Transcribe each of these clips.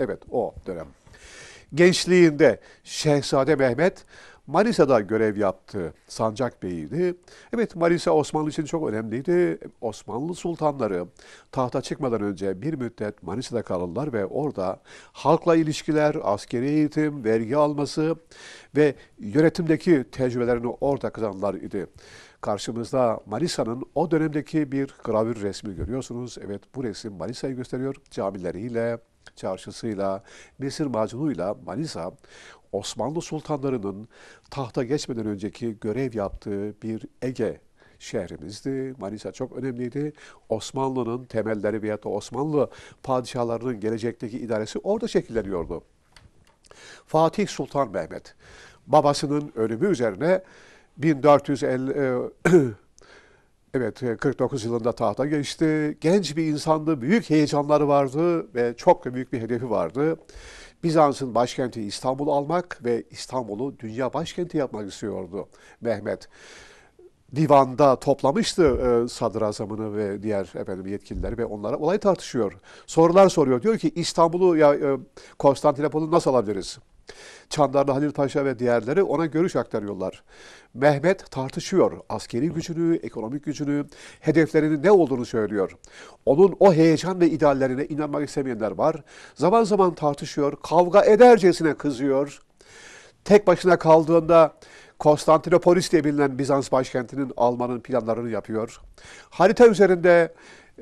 Evet o dönem. Gençliğinde Şehzade Mehmet Manisa'da görev yaptı. Sancak Bey'iydi. Evet Manisa Osmanlı için çok önemliydi. Osmanlı sultanları tahta çıkmadan önce bir müddet Manisa'da kalırlar ve orada halkla ilişkiler, askeri eğitim, vergi alması ve yönetimdeki tecrübelerini orada kazanlar idi. Karşımızda Manisa'nın o dönemdeki bir gravür resmi görüyorsunuz. Evet bu resim Manisa'yı gösteriyor camileriyle, çarşısıyla, Nesir Macunuyla Manisa, Osmanlı sultanlarının tahta geçmeden önceki görev yaptığı bir Ege şehrimizdi. Manisa çok önemliydi. Osmanlı'nın temelleri veyahut da Osmanlı padişahlarının gelecekteki idaresi orada şekilleniyordu. Fatih Sultan Mehmet babasının ölümü üzerine 1450 Evet, 49 e, yılında tahta geçti. Genç bir insandı, büyük heyecanları vardı ve çok büyük bir hedefi vardı. Bizans'ın başkenti İstanbul almak ve İstanbul'u dünya başkenti yapmak istiyordu Mehmet. Divanda toplamıştı e, sadrazamını ve diğer efendim yetkilileri ve onlara olay tartışıyor. Sorular soruyor. Diyor ki İstanbul'u ya e, Konstantinopol'u nasıl alabiliriz? Çandarlı Halil Paşa ve diğerleri ona görüş aktarıyorlar. Mehmet tartışıyor askeri gücünü, ekonomik gücünü, hedeflerinin ne olduğunu söylüyor. Onun o heyecan ve ideallerine inanmak istemeyenler var. Zaman zaman tartışıyor, kavga edercesine kızıyor. Tek başına kaldığında Konstantinopolis diye bilinen Bizans başkentinin Alman'ın planlarını yapıyor. Harita üzerinde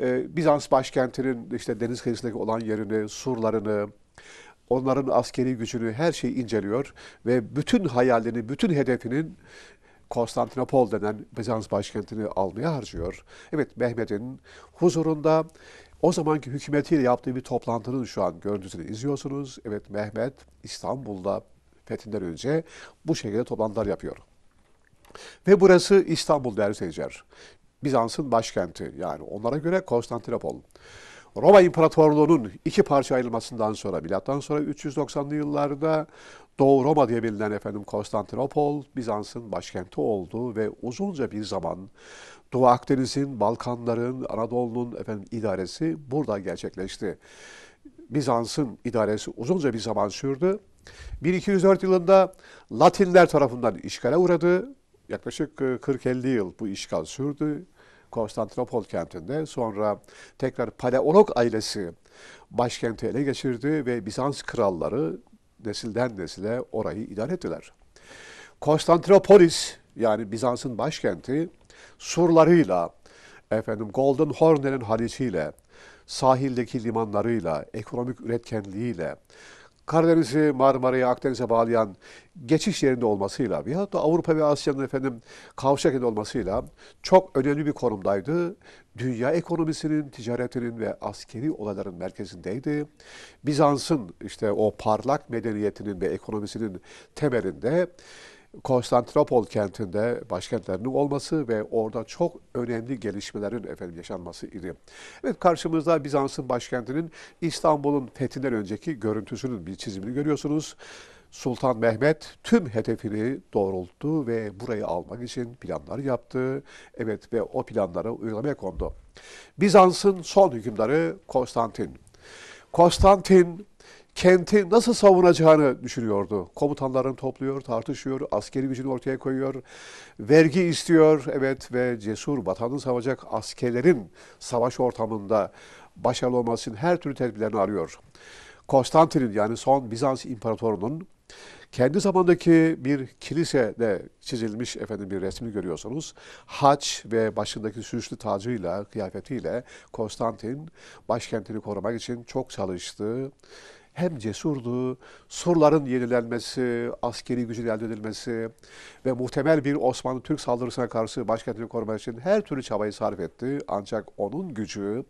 e, Bizans başkentinin işte deniz kıyısındaki olan yerini, surlarını, onların askeri gücünü, her şeyi inceliyor ve bütün hayalini, bütün hedefinin Konstantinopol denen Bizans başkentini almaya harcıyor. Evet Mehmet'in huzurunda o zamanki hükümetiyle yaptığı bir toplantının şu an görüntüsünü izliyorsunuz. Evet Mehmet İstanbul'da fethinden önce bu şekilde toplantılar yapıyor. Ve burası İstanbul değerli seyirciler. Bizans'ın başkenti yani onlara göre Konstantinopol. Roma İmparatorluğu'nun iki parça ayrılmasından sonra milattan sonra 390'lı yıllarda Doğu Roma diye bilinen efendim Konstantinopol Bizans'ın başkenti oldu ve uzunca bir zaman Doğu Akdeniz'in, Balkanların, Anadolu'nun efendim idaresi burada gerçekleşti. Bizans'ın idaresi uzunca bir zaman sürdü. 1204 yılında Latinler tarafından işgale uğradı. Yaklaşık 40-50 yıl bu işgal sürdü. Konstantinopol kentinde. Sonra tekrar Paleolog ailesi başkenti ele geçirdi ve Bizans kralları nesilden nesile orayı idare ettiler. Konstantinopolis yani Bizans'ın başkenti surlarıyla, efendim Golden Horn'lerin halisiyle, sahildeki limanlarıyla, ekonomik üretkenliğiyle, Karadeniz'i Marmara'ya, Akdeniz'e bağlayan geçiş yerinde olmasıyla veyahut da Avrupa ve Asya'nın efendim kavşak yerinde olmasıyla çok önemli bir konumdaydı. Dünya ekonomisinin, ticaretinin ve askeri olayların merkezindeydi. Bizans'ın işte o parlak medeniyetinin ve ekonomisinin temelinde Konstantinopol kentinde başkentlerinin olması ve orada çok önemli gelişmelerin efendim yaşanması idi. Evet karşımızda Bizans'ın başkentinin İstanbul'un fethinden önceki görüntüsünün bir çizimini görüyorsunuz. Sultan Mehmet tüm hedefini doğrulttu ve burayı almak için planlar yaptı. Evet ve o planları uygulamaya kondu. Bizans'ın son hükümdarı Konstantin. Konstantin kenti nasıl savunacağını düşünüyordu. Komutanlarını topluyor, tartışıyor, askeri gücünü ortaya koyuyor, vergi istiyor. Evet ve cesur vatanını savacak askerlerin savaş ortamında başarılı olması için her türlü tedbirlerini arıyor. Konstantin'in yani son Bizans imparatorunun kendi zamandaki bir kilisede çizilmiş efendim bir resmini görüyorsunuz. Haç ve başındaki süslü tacıyla, kıyafetiyle Konstantin başkentini korumak için çok çalıştı hem cesurdu. Surların yenilenmesi, askeri gücün elde edilmesi ve muhtemel bir Osmanlı-Türk saldırısına karşı başkentini korumak için her türlü çabayı sarf etti. Ancak onun gücü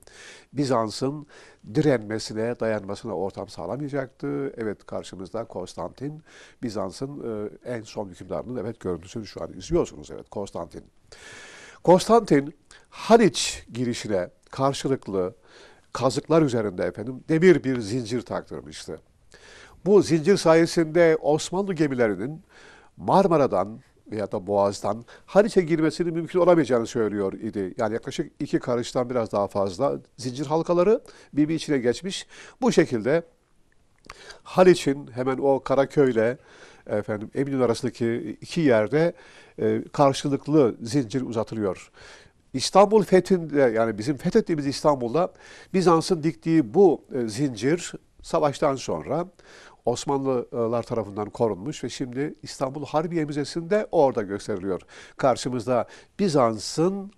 Bizans'ın direnmesine, dayanmasına ortam sağlamayacaktı. Evet karşımızda Konstantin, Bizans'ın e, en son hükümdarının evet görüntüsünü şu an izliyorsunuz. Evet Konstantin. Konstantin Haliç girişine karşılıklı kazıklar üzerinde efendim demir bir zincir taktırmıştı. Bu zincir sayesinde Osmanlı gemilerinin Marmara'dan veya da Boğaz'dan Haliç'e girmesinin mümkün olamayacağını söylüyor idi. Yani yaklaşık iki karıştan biraz daha fazla zincir halkaları birbiri içine geçmiş. Bu şekilde Haliç'in hemen o Karaköy'le efendim Eminönü arasındaki iki yerde e, karşılıklı zincir uzatılıyor. İstanbul fethinde yani bizim fethettiğimiz İstanbul'da Bizans'ın diktiği bu e, zincir savaştan sonra Osmanlılar tarafından korunmuş ve şimdi İstanbul Harbiye Müzesi'nde orada gösteriliyor. Karşımızda Bizans'ın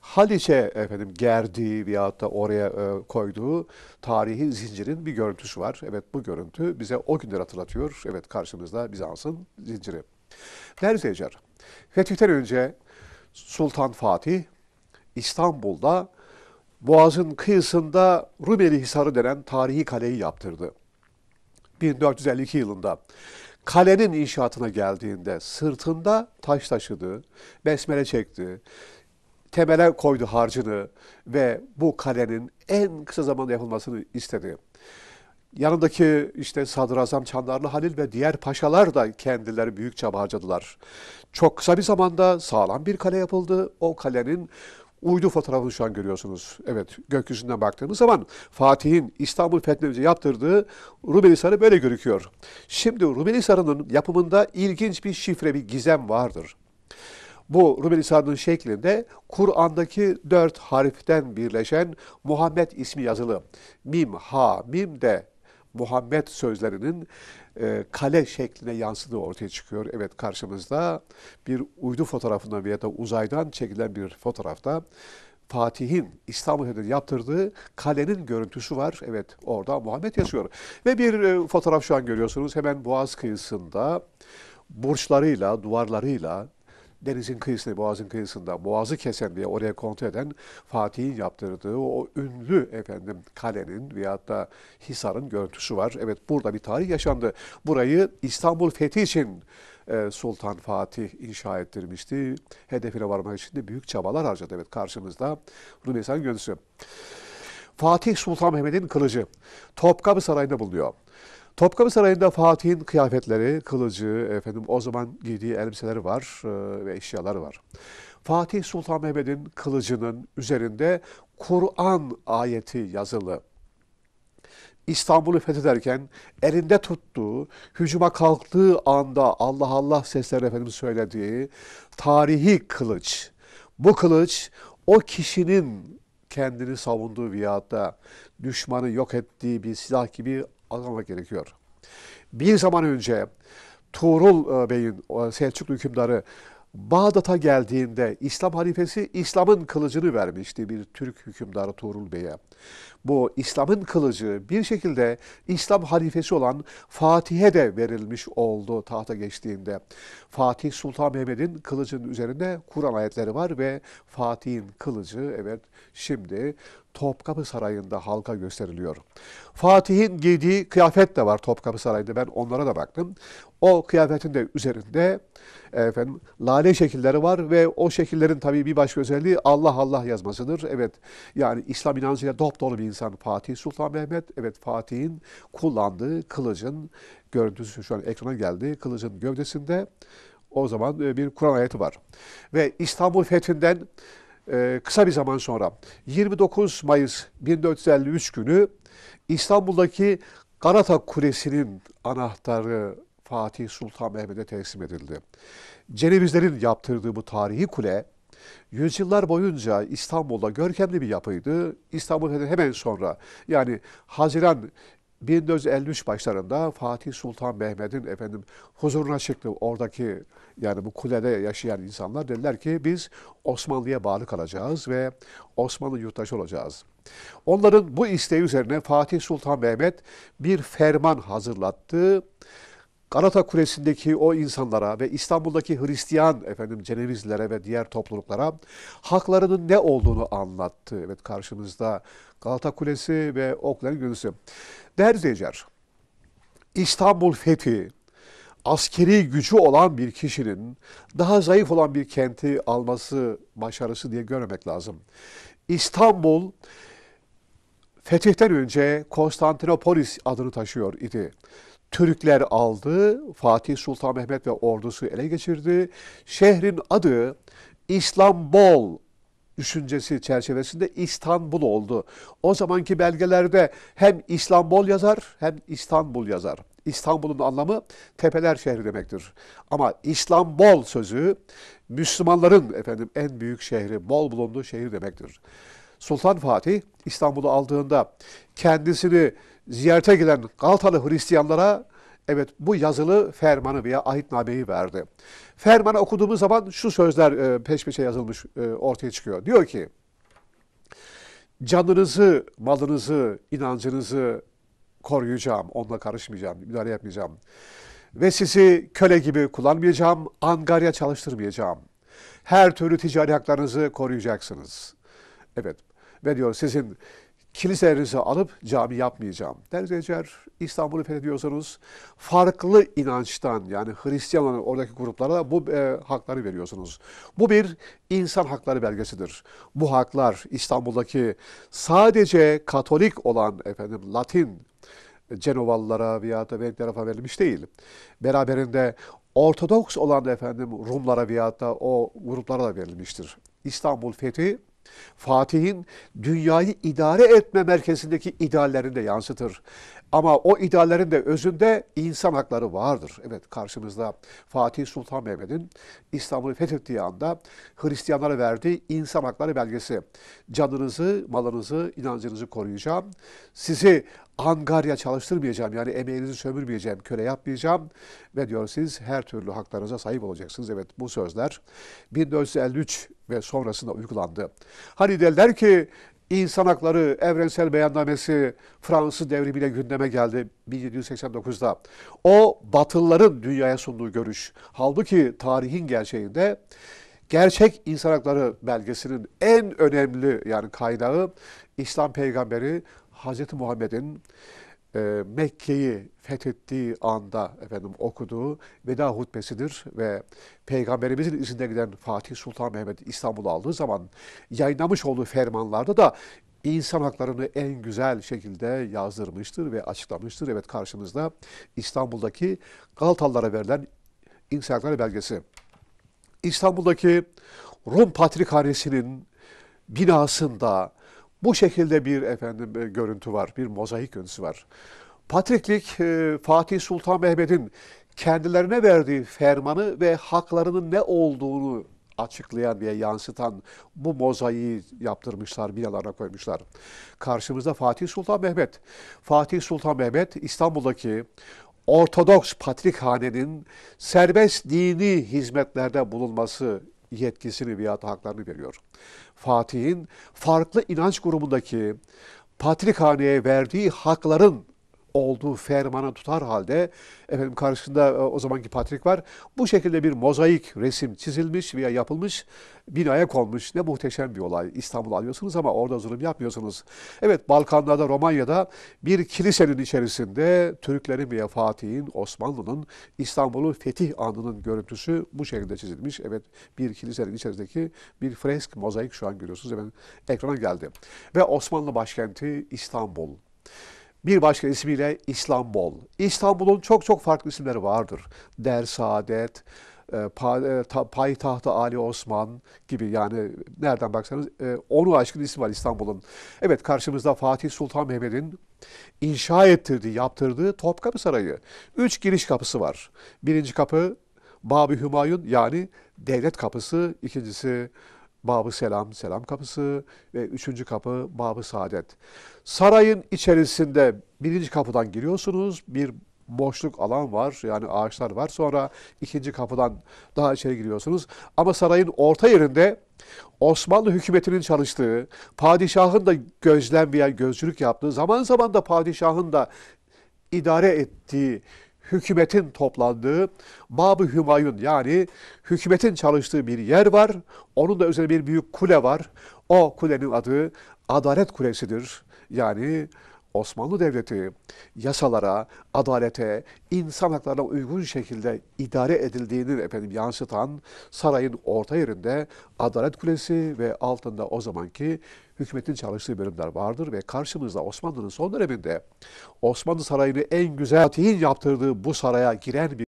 Haliç'e efendim gerdiği veyahut da oraya e, koyduğu tarihi zincirin bir görüntüsü var. Evet bu görüntü bize o günleri hatırlatıyor. Evet karşımızda Bizans'ın zinciri. Değerli seyirciler, fetihten önce Sultan Fatih İstanbul'da Boğaz'ın kıyısında Rumeli Hisarı denen tarihi kaleyi yaptırdı. 1452 yılında kalenin inşaatına geldiğinde sırtında taş taşıdı, besmele çekti, temele koydu harcını ve bu kalenin en kısa zamanda yapılmasını istedi. Yanındaki işte Sadrazam Çandarlı Halil ve diğer paşalar da kendileri büyük çaba harcadılar. Çok kısa bir zamanda sağlam bir kale yapıldı. O kalenin uydu fotoğrafını şu an görüyorsunuz. Evet, gökyüzünden baktığımız zaman Fatih'in İstanbul fethedince yaptırdığı Rumeli Hisarı böyle görüküyor. Şimdi Rumeli Hisarı'nın yapımında ilginç bir şifre, bir gizem vardır. Bu Rumeli Hisarı'nın şeklinde Kur'an'daki dört harften birleşen Muhammed ismi yazılı. Mim, ha, mim de Muhammed sözlerinin e, kale şekline yansıdığı ortaya çıkıyor. Evet karşımızda bir uydu fotoğrafından veya da uzaydan çekilen bir fotoğrafta Fatih'in İstanbul'da yaptırdığı kalenin görüntüsü var. Evet orada Muhammed yaşıyor. Ve bir e, fotoğraf şu an görüyorsunuz hemen Boğaz kıyısında burçlarıyla, duvarlarıyla denizin kıyısında, boğazın kıyısında, boğazı kesen diye oraya kontrol eden Fatih'in yaptırdığı o ünlü efendim kalenin veyahut da Hisar'ın görüntüsü var. Evet burada bir tarih yaşandı. Burayı İstanbul fethi için e, Sultan Fatih inşa ettirmişti. Hedefine varmak için de büyük çabalar harcadı. Evet karşımızda Rümeysa'nın görüntüsü. Fatih Sultan Mehmet'in kılıcı Topkapı Sarayı'nda bulunuyor. Topkapı Sarayı'nda Fatih'in kıyafetleri, kılıcı, efendim o zaman giydiği elbiseleri var e, ve eşyalar var. Fatih Sultan Mehmet'in kılıcının üzerinde Kur'an ayeti yazılı. İstanbul'u fethederken elinde tuttuğu, hücuma kalktığı anda Allah Allah sesleri efendim söylediği tarihi kılıç. Bu kılıç o kişinin kendini savunduğu veyahut da düşmanı yok ettiği bir silah gibi anlamak gerekiyor. Bir zaman önce Tuğrul e, Bey'in e, Selçuklu hükümdarı Bağdat'a geldiğinde İslam halifesi İslam'ın kılıcını vermişti bir Türk hükümdarı Tuğrul Bey'e. Bu İslam'ın kılıcı bir şekilde İslam halifesi olan Fatih'e de verilmiş oldu tahta geçtiğinde. Fatih Sultan Mehmet'in kılıcının üzerinde Kur'an ayetleri var ve Fatih'in kılıcı evet şimdi Topkapı Sarayı'nda halka gösteriliyor. Fatih'in giydiği kıyafet de var Topkapı Sarayı'nda. Ben onlara da baktım. O kıyafetin de üzerinde efendim lale şekilleri var ve o şekillerin tabii bir başka özelliği Allah Allah yazmasıdır. Evet yani İslam inancıyla dop dolu bir insan Fatih Sultan Mehmet. Evet Fatih'in kullandığı kılıcın görüntüsü şu an ekrana geldi. Kılıcın gövdesinde o zaman e, bir Kur'an ayeti var. Ve İstanbul fethinden ee, kısa bir zaman sonra 29 Mayıs 1453 günü İstanbul'daki Galata Kulesi'nin anahtarı Fatih Sultan Mehmet'e teslim edildi. Cenevizlerin yaptırdığı bu tarihi kule yüzyıllar boyunca İstanbul'da görkemli bir yapıydı. İstanbul hemen sonra yani Haziran 1453 başlarında Fatih Sultan Mehmet'in efendim huzuruna çıktı oradaki yani bu kulede yaşayan insanlar dediler ki biz Osmanlı'ya bağlı kalacağız ve Osmanlı yurttaşı olacağız. Onların bu isteği üzerine Fatih Sultan Mehmet bir ferman hazırlattı Galata Kulesi'ndeki o insanlara ve İstanbul'daki Hristiyan efendim Cenevizlere ve diğer topluluklara haklarının ne olduğunu anlattı. Evet karşımızda Galata Kulesi ve Okların Gölüsü. Değerli izleyiciler, İstanbul fethi askeri gücü olan bir kişinin daha zayıf olan bir kenti alması başarısı diye görmemek lazım. İstanbul fetihten önce Konstantinopolis adını taşıyor idi. Türkler aldı, Fatih Sultan Mehmet ve ordusu ele geçirdi. Şehrin adı İstanbul düşüncesi çerçevesinde İstanbul oldu. O zamanki belgelerde hem İstanbul yazar hem İstanbul yazar. İstanbul'un anlamı tepeler şehri demektir. Ama İstanbul sözü Müslümanların efendim en büyük şehri, bol bulunduğu şehir demektir. Sultan Fatih İstanbul'u aldığında kendisini ziyarete gelen Galatalı Hristiyanlara evet bu yazılı fermanı veya ahitnameyi verdi. Fermanı okuduğumuz zaman şu sözler e, peş peşe yazılmış e, ortaya çıkıyor. Diyor ki canınızı, malınızı, inancınızı koruyacağım, onunla karışmayacağım, müdahale yapmayacağım. Ve sizi köle gibi kullanmayacağım, angarya çalıştırmayacağım. Her türlü ticari haklarınızı koruyacaksınız. Evet, ve diyor sizin kiliselerinizi alıp cami yapmayacağım. Dereceler İstanbul'u fethediyorsanız farklı inançtan yani Hristiyan olan oradaki gruplara da bu e, hakları veriyorsunuz. Bu bir insan hakları belgesidir. Bu haklar İstanbul'daki sadece Katolik olan efendim Latin e, Cenovalılara veya da Venklere falan verilmiş değil. Beraberinde Ortodoks olan efendim Rumlara veya da o gruplara da verilmiştir. İstanbul fethi Fatih'in dünyayı idare etme merkezindeki ideallerini de yansıtır. Ama o ideallerin de özünde insan hakları vardır. Evet karşımızda Fatih Sultan Mehmet'in İstanbul'u fethettiği anda Hristiyanlara verdiği insan hakları belgesi. Canınızı, malınızı, inancınızı koruyacağım. Sizi angarya çalıştırmayacağım. Yani emeğinizi sömürmeyeceğim, köle yapmayacağım ve diyor siz her türlü haklarınıza sahip olacaksınız. Evet bu sözler 1453 ve sonrasında uygulandı. Hani derler ki İnsan Hakları Evrensel Beyannamesi Fransız devrimiyle gündeme geldi 1789'da. O Batılların dünyaya sunduğu görüş. Halbuki tarihin gerçeğinde gerçek insan hakları belgesinin en önemli yani kaynağı İslam peygamberi Hz. Muhammed'in e, Mekke'yi fethettiği anda efendim okuduğu veda hutbesidir ve Peygamberimizin izinde giden Fatih Sultan Mehmet İstanbul'u aldığı zaman yayınlamış olduğu fermanlarda da insan haklarını en güzel şekilde yazdırmıştır ve açıklamıştır. Evet karşınızda İstanbul'daki Galatalılara verilen insan hakları belgesi. İstanbul'daki Rum Patrikhanesi'nin binasında bu şekilde bir efendim e, görüntü var, bir mozaik görüntüsü var. Patriklik e, Fatih Sultan Mehmet'in kendilerine verdiği fermanı ve haklarının ne olduğunu açıklayan ve yansıtan bu mozaiği yaptırmışlar, binalarına koymuşlar. Karşımızda Fatih Sultan Mehmet. Fatih Sultan Mehmet İstanbul'daki Ortodoks Patrikhane'nin serbest dini hizmetlerde bulunması yetkisini veya haklarını veriyor. Fatih'in farklı inanç grubundaki patrikhaneye verdiği hakların olduğu fermanı tutar halde efendim karşısında e, o zamanki Patrik var. Bu şekilde bir mozaik resim çizilmiş veya yapılmış binaya konmuş. Ne muhteşem bir olay. İstanbul alıyorsunuz ama orada zulüm yapmıyorsunuz. Evet Balkanlarda Romanya'da bir kilisenin içerisinde Türklerin veya Fatih'in, Osmanlı'nın İstanbul'u fetih anının görüntüsü bu şekilde çizilmiş. Evet bir kilisenin içerisindeki bir fresk mozaik şu an görüyorsunuz. Hemen ekrana geldi. Ve Osmanlı başkenti İstanbul. Bir başka ismiyle İstanbul. İstanbul'un çok çok farklı isimleri vardır. Der Saadet, e, e, Payitahtı Ali Osman gibi yani nereden baksanız e, onu aşkın isim var İstanbul'un. Evet karşımızda Fatih Sultan Mehmet'in inşa ettirdiği, yaptırdığı Topkapı Sarayı. Üç giriş kapısı var. Birinci kapı Babi Hümayun yani devlet kapısı, ikincisi Babı Selam, Selam kapısı ve üçüncü kapı Babı Saadet. Sarayın içerisinde birinci kapıdan giriyorsunuz. Bir boşluk alan var yani ağaçlar var. Sonra ikinci kapıdan daha içeri giriyorsunuz. Ama sarayın orta yerinde Osmanlı hükümetinin çalıştığı, padişahın da gözlem veya gözcülük yaptığı, zaman zaman da padişahın da idare ettiği hükümetin toplandığı Mab-ı Hümayun yani hükümetin çalıştığı bir yer var. Onun da üzerinde bir büyük kule var. O kulenin adı Adalet Kulesi'dir. Yani Osmanlı Devleti yasalara, adalete, insan haklarına uygun şekilde idare edildiğini efendim yansıtan sarayın orta yerinde Adalet Kulesi ve altında o zamanki hükümetin çalıştığı bölümler vardır ve karşımızda Osmanlı'nın son döneminde Osmanlı Sarayı'nı en güzel Fatih'in yaptırdığı bu saraya giren bir